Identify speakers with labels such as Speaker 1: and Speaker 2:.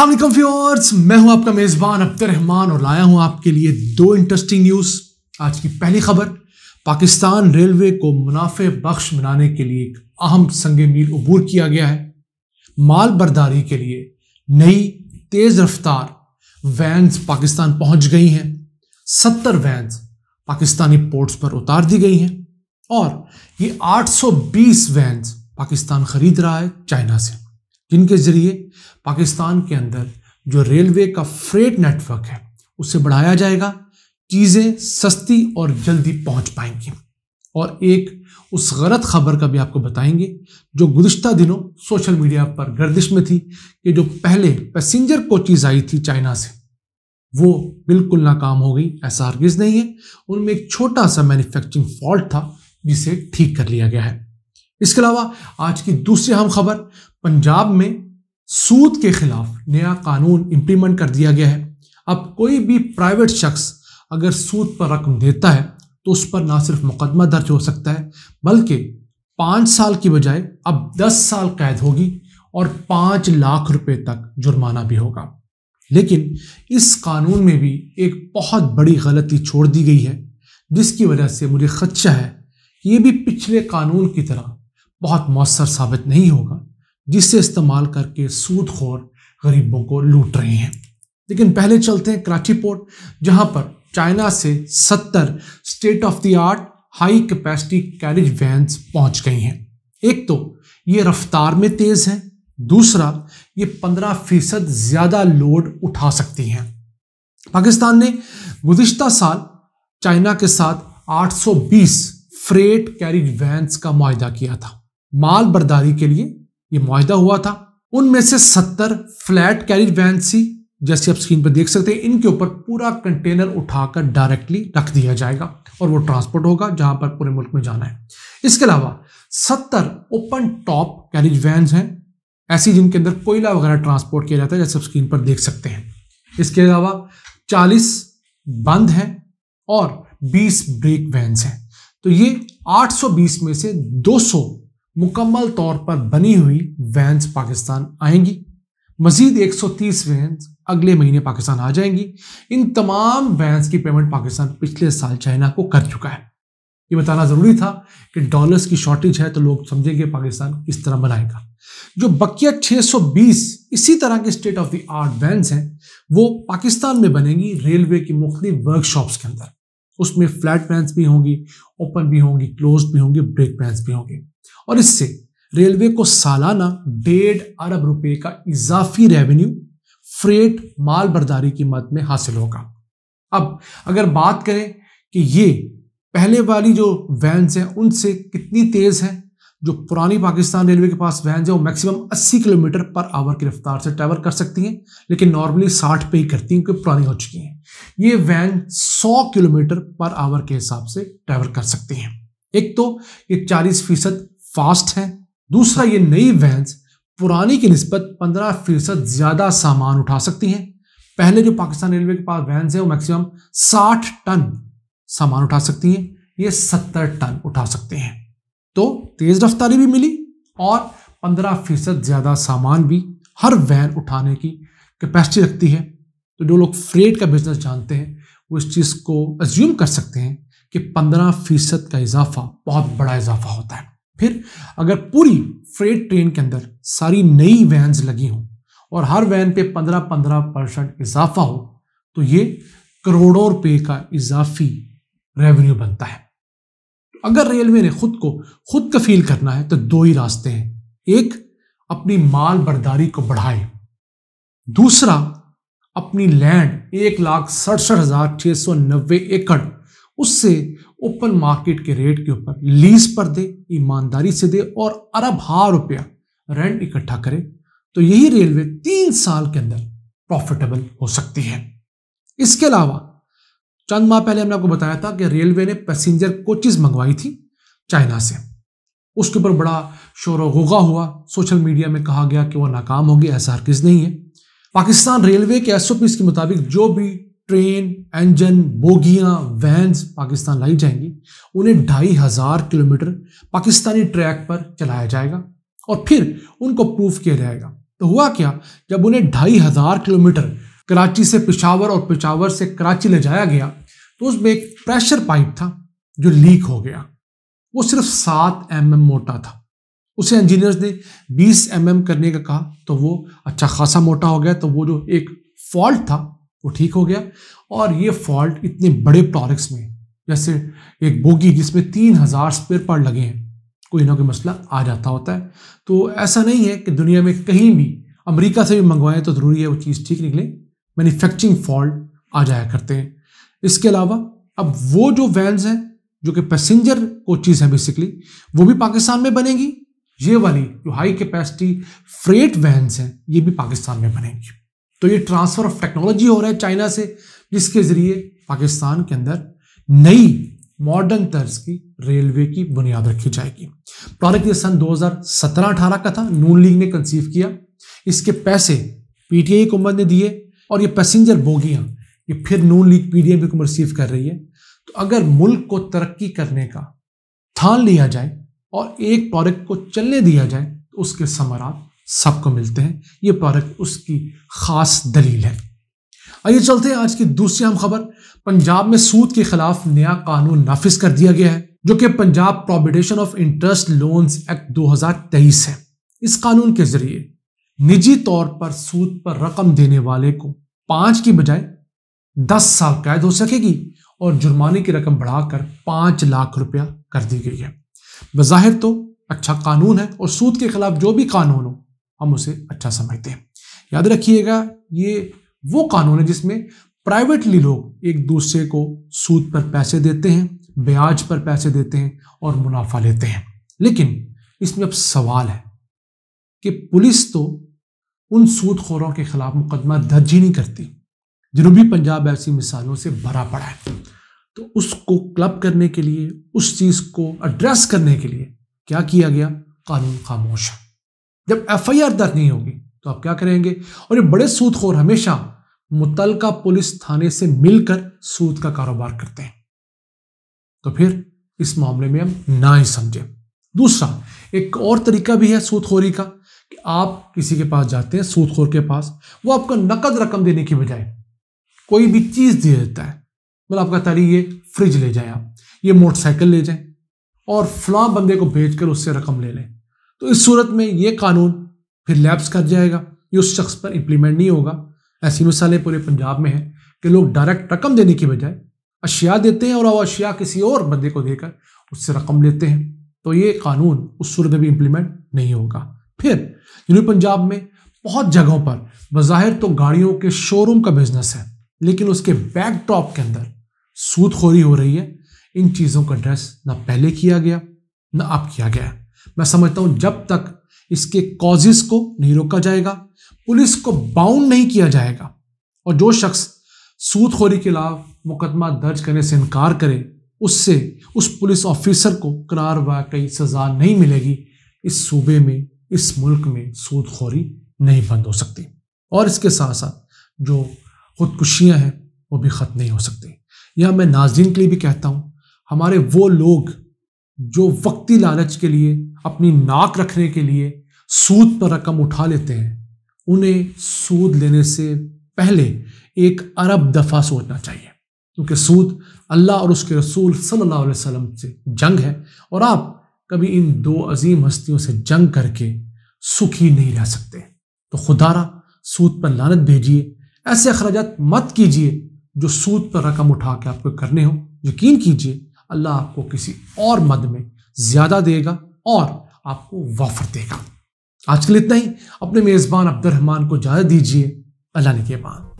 Speaker 1: Aslam viewers मैं हूं आपका मेज़बान अब्दुल रहमान और लाया हूं आपके लिए दो इंटरेस्टिंग न्यूज़ आज की पहली खबर पाकिस्तान रेलवे को मुनाफे बख्श बनाने के लिए एक अहम संग मील अबूर किया गया है माल बर्दारी के लिए नई तेज़ रफ्तार वैन्स पाकिस्तान पहुंच गई हैं सत्तर वैन्स पाकिस्तानी पोर्ट्स पर उतार दी गई हैं और ये बीस वैन्स पाकिस्तान ख़रीद रहा है चाइना से जिनके ज़रिए पाकिस्तान के अंदर जो रेलवे का फ्रेट नेटवर्क है उसे बढ़ाया जाएगा चीज़ें सस्ती और जल्दी पहुंच पाएंगी और एक उस गलत खबर का भी आपको बताएंगे जो गुज्त दिनों सोशल मीडिया पर गर्दिश में थी कि जो पहले पैसेंजर कोचिज आई थी चाइना से वो बिल्कुल नाकाम हो गई ऐसा हरगिज़ नहीं है उनमें एक छोटा सा मैन्युफैक्चरिंग फॉल्ट था जिसे ठीक कर लिया गया है इसके अलावा आज की दूसरी अहम खबर पंजाब में सूद के खिलाफ नया कानून इम्प्लीमेंट कर दिया गया है अब कोई भी प्राइवेट शख्स अगर सूद पर रकम देता है तो उस पर ना सिर्फ मुकदमा दर्ज हो सकता है बल्कि पाँच साल की बजाय अब दस साल कैद होगी और पाँच लाख रुपए तक जुर्माना भी होगा लेकिन इस कानून में भी एक बहुत बड़ी गलती छोड़ दी गई है जिसकी वजह से मुझे खदशा है कि ये भी पिछले कानून की तरह बहुत मौसर साबित नहीं होगा जिसे इस्तेमाल करके सूदखोर गरीबों को लूट रहे हैं लेकिन पहले चलते हैं कराची पोर्ट जहां पर चाइना से 70 state of the art high capacity carriage vans पहुंच गई हैं एक तो ये रफ्तार में तेज़ हैं दूसरा ये 15 फीसद ज़्यादा लोड उठा सकती हैं पाकिस्तान ने गुजशत साल चाइना के साथ 820 फ्रेट कैरिज वैन्स का मुआदा किया था माल बर्दारी के लिए ये मुआदा हुआ था उनमें से सत्तर फ्लैट कैरिज वैन सी जैसे आप स्क्रीन पर देख सकते हैं इनके ऊपर पूरा कंटेनर उठाकर डायरेक्टली रख दिया जाएगा और वो ट्रांसपोर्ट होगा जहां पर पूरे मुल्क में जाना है इसके अलावा सत्तर ओपन टॉप कैरिज वैन हैं ऐसी जिनके अंदर कोयला वगैरह ट्रांसपोर्ट किया जाता है जैसे आप स्क्रीन पर देख सकते हैं इसके अलावा चालीस बंद हैं और बीस ब्रेक वैन हैं तो ये आठ में से दो मुकम्मल तौर पर बनी हुई वैन्स पाकिस्तान आएंगी मजीद 130 वैन्स अगले महीने पाकिस्तान आ जाएंगी इन तमाम वैंस की पेमेंट पाकिस्तान पिछले साल चाइना को कर चुका है ये बताना ज़रूरी था कि डॉलर्स की शॉर्टेज है तो लोग समझेंगे पाकिस्तान किस तरह बनाएगा जो बकिया 620 इसी तरह के state of the art vans हैं वो पाकिस्तान में बनेंगी रेलवे की मुख्त वर्कशॉप्स के अंदर उसमें फ्लैट पैंस भी होंगी ओपन भी होंगी क्लोज भी होंगी ब्रेक पैंस भी होंगे और इससे रेलवे को सालाना डेढ़ अरब रुपए का इजाफी रेवेन्यू फ्रेट माल बर्दारी की मद में हासिल होगा अब अगर बात करें कि ये पहले वाली जो वैन्स हैं उनसे कितनी तेज़ है जो पुरानी पाकिस्तान रेलवे के पास वैन है वो मैक्सिमम 80 किलोमीटर पर आवर की रफ्तार से ट्रैवल कर सकती हैं लेकिन नॉर्मली 60 पे ही करती हैं क्योंकि पुरानी हो चुकी हैं ये वैन 100 किलोमीटर पर आवर के हिसाब से ट्रैवल कर सकती हैं एक तो ये 40 फीसद फास्ट हैं दूसरा ये नई वैन पुरानी की नस्बत पंद्रह फीसद ज़्यादा सामान उठा सकती हैं पहले जो पाकिस्तान रेलवे के पास वैन है वो मैक्सिमम साठ टन सामान उठा सकती हैं ये सत्तर टन उठा सकते हैं तो तेज रफ्तारी भी मिली और पंद्रह फीसद ज़्यादा सामान भी हर वैन उठाने की कैपेसिटी रखती है तो जो लोग फ्रेट का बिजनेस जानते हैं वो इस चीज़ को एज्यूम कर सकते हैं कि पंद्रह फीसद का इजाफा बहुत बड़ा इजाफा होता है फिर अगर पूरी फ्रेट ट्रेन के अंदर सारी नई वैन्स लगी हों और हर वैन पे पंद्रह पंद्रह परसेंट इजाफा हो तो ये करोड़ों रुपए का इजाफी रेवेन्यू बनता है अगर रेलवे ने खुद को खुद कफील करना है तो दो ही रास्ते हैं एक अपनी माल बर्दारी को बढ़ाए दूसरा अपनी लैंड एक लाख सड़सठ हजार छः सौ नब्बे एकड़ उससे ओपन मार्केट के रेट के ऊपर लीज पर दे ईमानदारी से दे और अरब हा रुपया रेंट इकट्ठा करे तो यही रेलवे तीन साल के अंदर प्रॉफिटेबल हो सकती है इसके अलावा चंद माह पहले हमने आपको बताया था कि रेलवे ने पैसेंजर कोचेज मंगवाई थी चाइना से उसके ऊपर बड़ा शोर गुगा हुआ सोशल मीडिया में कहा गया कि वह नाकाम होगी ऐसा हरगिज नहीं है पाकिस्तान रेलवे के एस के मुताबिक जो भी ट्रेन इंजन बोगियां वैन्स पाकिस्तान लाई जाएंगी उन्हें ढाई हज़ार किलोमीटर पाकिस्तानी ट्रैक पर चलाया जाएगा और फिर उनको प्रूफ किया जाएगा तो हुआ क्या जब उन्हें ढाई हज़ार किलोमीटर कराची से पिशावर और पिशावर से कराची ले जाया गया तो उसमें एक प्रेशर पाइप था जो लीक हो गया वो सिर्फ सात एम एम मोटा था उसे इंजीनियर्स ने बीस एम एम करने का कहा तो वो अच्छा खासा मोटा हो गया तो वो जो एक फॉल्ट था वो ठीक हो गया और ये फॉल्ट इतने बड़े प्रोडक्ट्स में जैसे एक बोगी जिसमें तीन हज़ार स्पेयर पार्ट लगे हैं कोई ना कोई मसला आ जाता होता है तो ऐसा नहीं है कि दुनिया में कहीं भी अमेरिका से भी मंगवाएं तो ज़रूरी है वो चीज़ ठीक निकले मैन्युफैक्चरिंग फॉल्ट आ जाया करते हैं इसके अलावा अब वो जो वैन्स हैं जो कि पैसेंजर कोचिज हैं बेसिकली वो भी पाकिस्तान में बनेगी ये वाली जो हाई कैपेसिटी फ्रेट वैन्स हैं ये भी पाकिस्तान में बनेंगी तो ये ट्रांसफ़र ऑफ टेक्नोलॉजी हो रहा है चाइना से जिसके ज़रिए पाकिस्तान के अंदर नई मॉडर्न तर्ज की रेलवे की बुनियाद रखी जाएगी प्रोजेक्ट ये सन 2017-18 का था नून लीग ने कंसीव किया इसके पैसे पीटीआई हुकूमत ने दिए और ये पैसेंजर बोगियां कि फिर Noon league P D M को रिसीव कर रही है तो अगर मुल्क को तरक्की करने का ठान लिया जाए और एक प्रोडक्ट को चलने दिया जाए तो उसके समरात सबको मिलते हैं ये प्रोडक्ट उसकी खास दलील है आइए चलते हैं आज की दूसरी अहम खबर पंजाब में सूद के खिलाफ नया कानून नाफिज कर दिया गया है जो कि Punjab prohibition of interest loans act 2023 है इस कानून के जरिए निजी तौर पर सूद पर रकम देने वाले को पांच की बजाय दस साल कैद हो सकेगी और जुर्माने की रकम बढ़ाकर पांच लाख रुपया कर दी गई है बज़ाहिर तो अच्छा कानून है और सूद के खिलाफ जो भी कानून हो हम उसे अच्छा समझते हैं याद रखिएगा ये वो कानून है जिसमें प्राइवेटली लोग एक दूसरे को सूद पर पैसे देते हैं ब्याज पर पैसे देते हैं और मुनाफा लेते हैं लेकिन इसमें अब सवाल है कि पुलिस तो उन सूदखोरों के खिलाफ मुकदमा दर्ज ही नहीं करती जनूबी पंजाब ऐसी मिसालों से भरा पड़ा है तो उसको क्लब करने के लिए उस चीज़ को एड्रेस करने के लिए क्या किया गया कानून खामोश जब एफ आई आर दर्ज नहीं होगी तो आप क्या करेंगे और ये बड़े सूदखोर हमेशा मुतलका पुलिस थाने से मिलकर सूद का कारोबार करते हैं तो फिर इस मामले में हम ना ही समझें दूसरा एक और तरीका भी है सूदखोरी का कि आप किसी के पास जाते हैं सूदखोर के पास वो आपको नकद रकम देने की बजाय कोई भी चीज़ दे देता है मतलब आपका तारी ये फ्रिज ले जाए आप ये मोटरसाइकिल ले जाए और फ्लॉ बंदे को भेज कर उससे रकम ले लें तो इस सूरत में ये कानून फिर लैप्स कर जाएगा ये उस शख्स पर इम्प्लीमेंट नहीं होगा ऐसी मिसालें पूरे पंजाब में हैं कि लोग डायरेक्ट रकम देने की बजाय अशिया देते हैं और वह अशिया किसी और बंदे को देकर उससे रकम लेते हैं तो ये कानून उस सूरत में भी इम्प्लीमेंट नहीं होगा फिर यूनियन पंजाब में बहुत जगहों पर बाहिर तो गाड़ियों के शोरूम का बिजनेस है लेकिन उसके बैकटॉप के अंदर सूदखोरी हो रही है इन चीज़ों का ड्रेस ना पहले किया गया ना अब किया गया मैं समझता हूँ जब तक इसके कॉजेस को नहीं रोका जाएगा पुलिस को बाउंड नहीं किया जाएगा और जो शख्स सूदखोरी के खिलाफ मुकदमा दर्ज करने से इनकार करे उससे उस पुलिस ऑफिसर को करार वाकई सज़ा नहीं मिलेगी इस सूबे में इस मुल्क में सूदखोरी नहीं बंद हो सकती और इसके साथ साथ जो ख़ुदकुशियाँ हैं वो भी ख़त्म नहीं हो सकती यह मैं नाजीन के लिए भी कहता हूँ हमारे वो लोग जो वक्ती लालच के लिए अपनी नाक रखने के लिए सूद पर रकम उठा लेते हैं उन्हें सूद लेने से पहले एक अरब दफ़ा सोचना चाहिए क्योंकि सूद अल्लाह और उसके रसूल सल्लल्लाहु अलैहि वसल्लम से जंग है और आप कभी इन दो अजीम हस्तियों से जंग करके सुखी नहीं रह सकते तो खुदारा सूद पर लानत भेजिए ऐसे अखराज मत कीजिए जो सूद पर रकम उठा के आपको करने हो यकीन कीजिए अल्लाह आपको किसी और मद में ज़्यादा देगा और आपको वाफर देगा आज के लिए इतना ही अपने मेज़बान अब्दुलरहमान को इजाज़त दीजिए अल्लाह ने के बाद